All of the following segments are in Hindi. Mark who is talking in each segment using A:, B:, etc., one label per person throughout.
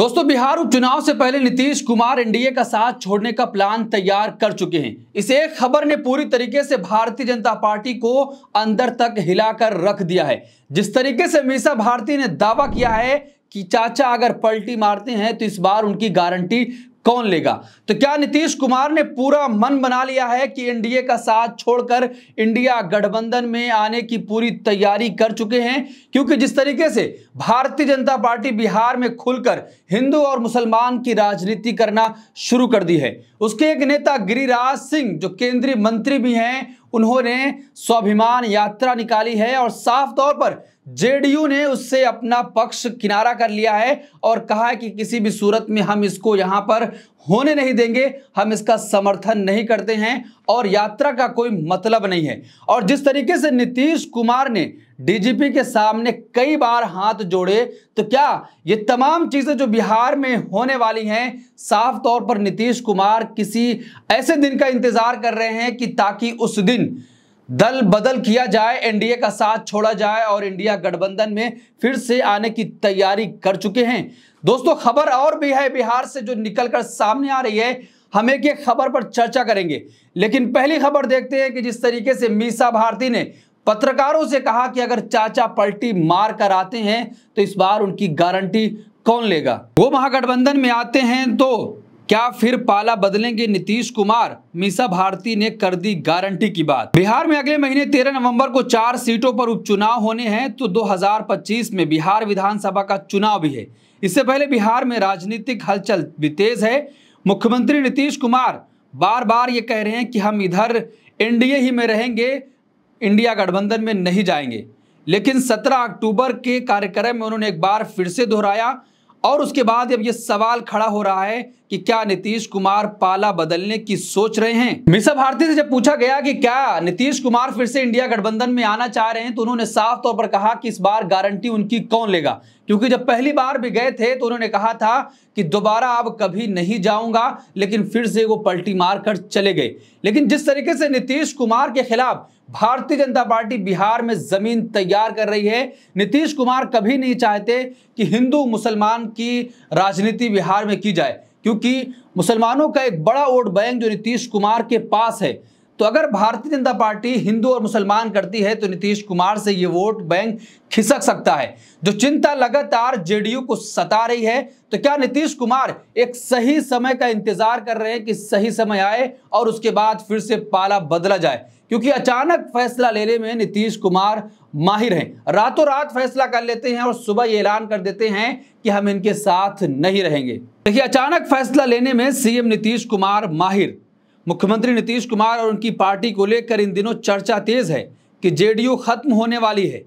A: दोस्तों बिहार उपचुनाव से पहले नीतीश कुमार एनडीए का साथ छोड़ने का प्लान तैयार कर चुके हैं इस एक खबर ने पूरी तरीके से भारतीय जनता पार्टी को अंदर तक हिलाकर रख दिया है जिस तरीके से मीसा भारती ने दावा किया है कि चाचा अगर पलटी मारते हैं तो इस बार उनकी गारंटी कौन लेगा तो क्या नीतीश कुमार ने पूरा मन बना लिया है कि एनडीए का साथ छोड़कर इंडिया गठबंधन में आने की पूरी तैयारी कर चुके हैं क्योंकि जिस तरीके से भारतीय जनता पार्टी बिहार में खुलकर हिंदू और मुसलमान की राजनीति करना शुरू कर दी है उसके एक नेता गिरिराज सिंह जो केंद्रीय मंत्री भी हैं उन्होंने स्वाभिमान यात्रा निकाली है और साफ तौर पर जेडीयू ने उससे अपना पक्ष किनारा कर लिया है और कहा है कि किसी भी सूरत में हम इसको यहाँ पर होने नहीं देंगे हम इसका समर्थन नहीं करते हैं और यात्रा का कोई मतलब नहीं है और जिस तरीके से नीतीश कुमार ने डीजीपी के सामने कई बार हाथ जोड़े तो क्या ये तमाम चीजें जो बिहार में होने वाली हैं साफ तौर पर नीतीश कुमार किसी ऐसे दिन का इंतजार कर रहे हैं कि ताकि उस दिन दल बदल किया जाए एनडीए का साथ छोड़ा जाए और इंडिया गठबंधन में फिर से आने की तैयारी कर चुके हैं दोस्तों खबर और भी है बिहार से जो निकलकर सामने आ रही है हम एक एक खबर पर चर्चा करेंगे लेकिन पहली खबर देखते हैं कि जिस तरीके से मीसा भारती ने पत्रकारों से कहा कि अगर चाचा पलटी मार कर आते हैं तो इस बार उनकी गारंटी कौन लेगा वो महागठबंधन में आते हैं तो क्या फिर पाला बदलेंगे नीतीश कुमार मीसा भारती ने कर दी गारंटी की बात बिहार में अगले महीने 13 नवंबर को चार सीटों पर उपचुनाव होने हैं तो 2025 में बिहार विधानसभा का चुनाव भी है इससे पहले बिहार में राजनीतिक हलचल भी तेज है मुख्यमंत्री नीतीश कुमार बार बार ये कह रहे हैं कि हम इधर एनडीए ही में रहेंगे इंडिया गठबंधन में नहीं जाएंगे लेकिन 17 अक्टूबर के कार्यक्रम में उन्होंने एक बार फिर से दोहराया और उसके बाद अब ये सवाल खड़ा हो रहा है कि क्या नीतीश कुमार पाला बदलने की सोच रहे हैं मिसा भारती से जब पूछा गया कि क्या नीतीश कुमार फिर से इंडिया गठबंधन में आना चाह रहे हैं तो उन्होंने साफ तौर पर कहा कि इस बार गारंटी उनकी कौन लेगा क्योंकि जब पहली बार भी गए थे तो उन्होंने कहा था कि दोबारा अब कभी नहीं जाऊंगा लेकिन फिर से वो पलटी मारकर चले गए लेकिन जिस तरीके से नीतीश कुमार के खिलाफ भारतीय जनता पार्टी बिहार में जमीन तैयार कर रही है नीतीश कुमार कभी नहीं चाहते कि हिंदू मुसलमान की राजनीति बिहार में की जाए क्योंकि मुसलमानों का एक बड़ा वोट बैंक जो नीतीश कुमार के पास है तो अगर भारतीय जनता पार्टी हिंदू और मुसलमान करती है तो नीतीश कुमार से ये वोट बैंक खिसक सकता है जो चिंता लगातार जेडीयू को सता रही है तो क्या नीतीश कुमार एक सही समय का इंतजार कर रहे हैं कि सही समय आए और उसके बाद फिर से पाला बदला जाए क्योंकि अचानक फैसला लेने में नीतीश कुमार माहिर हैं रातों रात फैसला कर लेते हैं और सुबह ये ऐलान कर देते हैं कि हम इनके साथ नहीं रहेंगे देखिए अचानक फैसला लेने में सीएम नीतीश कुमार माहिर मुख्यमंत्री नीतीश कुमार और उनकी पार्टी को लेकर इन दिनों चर्चा तेज है कि जेडीयू खत्म होने वाली है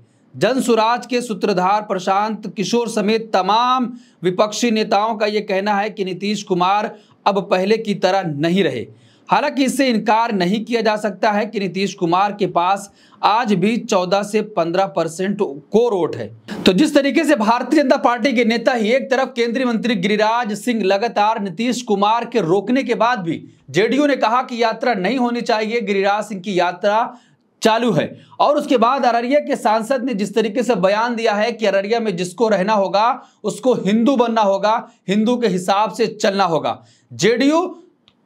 A: जन सुराज के सूत्रधार प्रशांत किशोर समेत तमाम विपक्षी नेताओं का ये कहना है कि नीतीश कुमार अब पहले की तरह नहीं रहे हालांकि इससे इनकार नहीं किया जा सकता है कि नीतीश कुमार के पास आज भी 14 से 15 परसेंट को रोट है तो जिस तरीके से भारतीय जनता पार्टी के नेता ही एक तरफ केंद्रीय मंत्री गिरिराज सिंह लगातार नीतीश कुमार के रोकने के बाद भी जेडीयू ने कहा कि यात्रा नहीं होनी चाहिए गिरिराज सिंह की यात्रा चालू है और उसके बाद अररिया के सांसद ने जिस तरीके से बयान दिया है कि अररिया में जिसको रहना होगा उसको हिंदू बनना होगा हिंदू के हिसाब से चलना होगा जेडीयू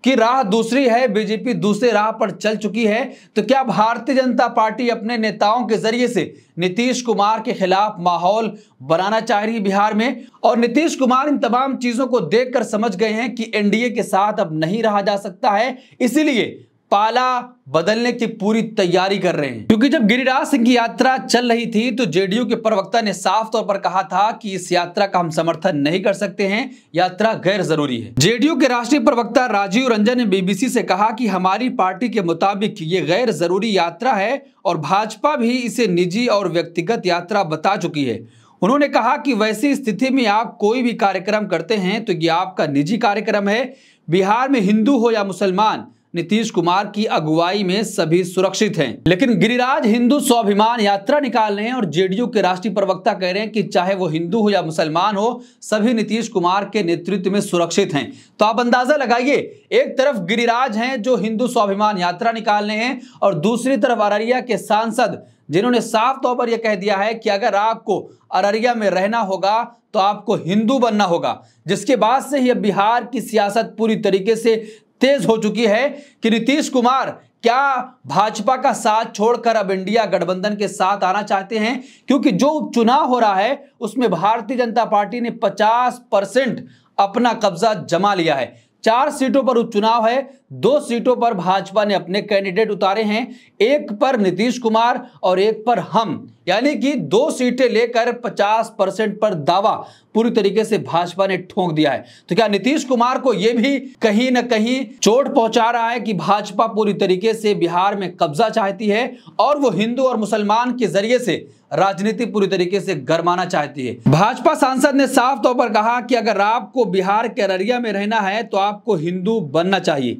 A: कि राह दूसरी है बीजेपी दूसरे राह पर चल चुकी है तो क्या भारतीय जनता पार्टी अपने नेताओं के जरिए से नीतीश कुमार के खिलाफ माहौल बनाना चाह रही बिहार में और नीतीश कुमार इन तमाम चीजों को देखकर समझ गए हैं कि एनडीए के साथ अब नहीं रहा जा सकता है इसीलिए पाला बदलने की पूरी तैयारी कर रहे हैं क्योंकि जब गिरिराज सिंह की यात्रा चल रही थी तो जेडीयू के प्रवक्ता ने साफ तौर पर कहा था कि इस यात्रा का हम समर्थन नहीं कर सकते हैं यात्रा गैर जरूरी है जेडीयू के राष्ट्रीय प्रवक्ता राजीव रंजन ने बीबीसी से कहा कि हमारी पार्टी के मुताबिक ये गैर जरूरी यात्रा है और भाजपा भी इसे निजी और व्यक्तिगत यात्रा बता चुकी है उन्होंने कहा कि वैसी स्थिति में आप कोई भी कार्यक्रम करते हैं तो ये आपका निजी कार्यक्रम है बिहार में हिंदू हो या मुसलमान नीतीश कुमार की अगुवाई में सभी सुरक्षित हैं लेकिन गिरिराज हिंदू स्वाभिमान यात्रा निकाल रहे हैं और जेडीयू के राष्ट्रीय प्रवक्ता कह रहे हैं कि चाहे वो हिंदू हो या मुसलमान हो सभी नीतीश कुमार के नेतृत्व में सुरक्षित हैं तो आप अंदाजा लगाइए एक तरफ गिरिराज हैं जो हिंदू स्वाभिमान यात्रा निकाल रहे हैं और दूसरी तरफ अररिया के सांसद जिन्होंने साफ तौर पर यह कह दिया है कि अगर आपको अररिया में रहना होगा तो आपको हिंदू बनना होगा जिसके बाद से ही बिहार की सियासत पूरी तरीके से तेज हो चुकी है कि नीतीश कुमार क्या भाजपा का साथ छोड़कर अब इंडिया गठबंधन के साथ आना चाहते हैं क्योंकि जो उपचुनाव हो रहा है उसमें भारतीय जनता पार्टी ने 50 परसेंट अपना कब्जा जमा लिया है चार सीटों पर उपचुनाव है दो सीटों पर भाजपा ने अपने कैंडिडेट उतारे हैं एक पर नीतीश कुमार और एक पर हम यानी कि दो सीटें लेकर 50 परसेंट पर दावा पूरी तरीके से भाजपा ने ठोक दिया है तो क्या नीतीश कुमार को यह भी कहीं ना कहीं चोट पहुंचा रहा है कि भाजपा पूरी तरीके से बिहार में कब्जा चाहती है और वो हिंदू और मुसलमान के जरिए से राजनीति पूरी तरीके से गरमाना चाहती है भाजपा सांसद ने साफ तौर पर कहा कि अगर आपको बिहार के अररिया में रहना है तो आपको हिंदू बनना चाहिए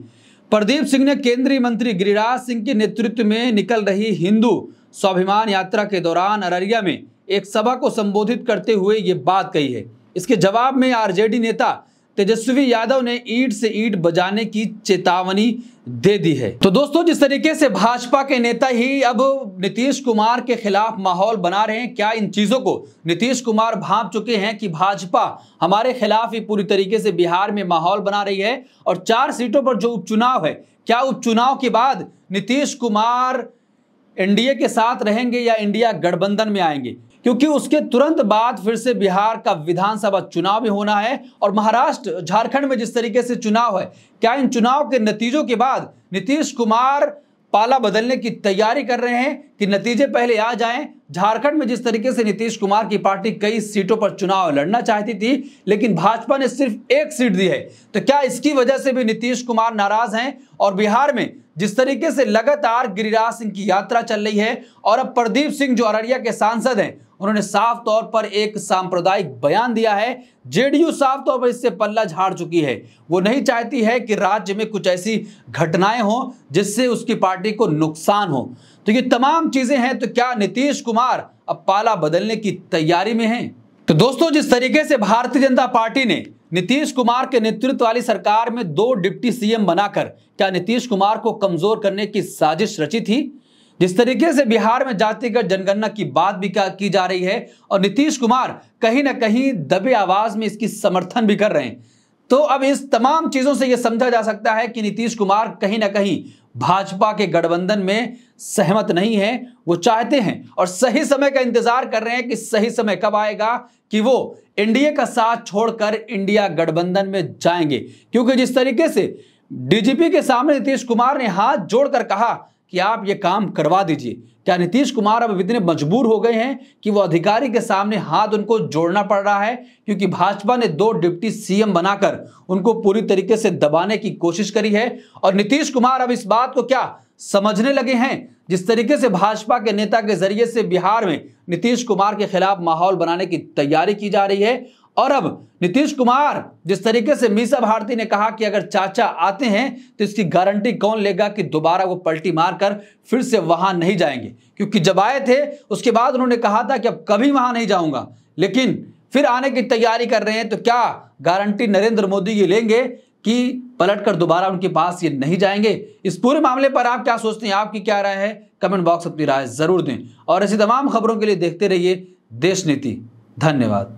A: प्रदीप सिंह ने केंद्रीय मंत्री गिरिराज सिंह के नेतृत्व में निकल रही हिंदू स्वाभिमान यात्रा के दौरान अररिया में एक सभा को संबोधित करते हुए ये बात कही है इसके जवाब में आरजेडी नेता तेजस्वी यादव ने ईट से ईट बजाने की चेतावनी दे दी है तो दोस्तों जिस तरीके से भाजपा के नेता ही अब नीतीश कुमार के खिलाफ माहौल बना रहे हैं क्या इन चीजों को नीतीश कुमार भाप चुके हैं कि भाजपा हमारे खिलाफ ही पूरी तरीके से बिहार में माहौल बना रही है और चार सीटों पर जो उपचुनाव है क्या उपचुनाव के बाद नीतीश कुमार एनडीए के साथ रहेंगे या इंडिया गठबंधन में आएंगे क्योंकि उसके तुरंत बाद फिर से बिहार का विधानसभा चुनाव भी होना है और महाराष्ट्र झारखंड में जिस तरीके से चुनाव है क्या इन चुनाव के नतीजों के बाद नीतीश कुमार पाला बदलने की तैयारी कर रहे हैं कि नतीजे पहले आ जाएं झारखंड में जिस तरीके से नीतीश कुमार की पार्टी कई सीटों पर चुनाव लड़ना चाहती थी लेकिन भाजपा ने सिर्फ एक सीट दी है तो क्या इसकी वजह से भी नीतीश कुमार नाराज हैं और बिहार में जिस तरीके से लगातार गिरिराज सिंह की यात्रा चल रही है और अब प्रदीप सिंह जो अररिया के सांसद हैं उन्होंने साफ तौर पर एक सांप्रदायिक बयान दिया है जेडीयू साफ तौर पर इससे पल्ला झाड़ चुकी है वो नहीं चाहती है कि राज्य में कुछ ऐसी घटनाएं हों जिससे उसकी पार्टी को नुकसान हो तो ये तमाम चीजें हैं तो क्या नीतीश कुमार अब पाला बदलने की तैयारी में है तो दोस्तों जिस तरीके से भारतीय जनता पार्टी ने नीतीश कुमार के नेतृत्व वाली सरकार में दो डिप्टी सीएम बनाकर क्या नीतीश कुमार को कमजोर करने की साजिश रची थी जिस तरीके से बिहार में जातिगत जनगणना की बात भी की जा रही है और नीतीश कुमार कहीं ना कहीं दबे आवाज में इसकी समर्थन भी कर रहे हैं तो अब इस तमाम चीजों से यह समझा जा सकता है कि नीतीश कुमार कहीं ना कहीं भाजपा के गठबंधन में सहमत नहीं है वो चाहते हैं और सही समय का इंतजार कर रहे हैं कि सही समय कब आएगा कि वो एनडीए का साथ छोड़कर इंडिया गठबंधन में जाएंगे क्योंकि जिस तरीके से डीजीपी के सामने नीतीश कुमार ने हाथ जोड़कर कहा कि आप ये काम करवा दीजिए क्या नीतीश कुमार अब इतने मजबूर हो गए हैं कि वो अधिकारी के सामने हाथ उनको जोड़ना पड़ रहा है क्योंकि भाजपा ने दो डिप्टी सीएम बनाकर उनको पूरी तरीके से दबाने की कोशिश करी है और नीतीश कुमार अब इस बात को क्या समझने लगे हैं जिस तरीके से भाजपा के नेता के जरिए से बिहार में नीतीश कुमार के खिलाफ माहौल बनाने की तैयारी की जा रही है और अब नीतीश कुमार जिस तरीके से मीसा भारती ने कहा कि अगर चाचा आते हैं तो इसकी गारंटी कौन लेगा कि दोबारा वो पलटी मारकर फिर से वहां नहीं जाएंगे क्योंकि जब आए थे उसके बाद उन्होंने कहा था कि अब कभी वहां नहीं जाऊंगा लेकिन फिर आने की तैयारी कर रहे हैं तो क्या गारंटी नरेंद्र मोदी ये लेंगे कि पलट कर दोबारा उनके पास ये नहीं जाएंगे इस पूरे मामले पर आप क्या सोचते हैं आपकी क्या राय है कमेंट बॉक्स अपनी राय जरूर दें और ऐसी तमाम खबरों के लिए देखते रहिए देश नीति धन्यवाद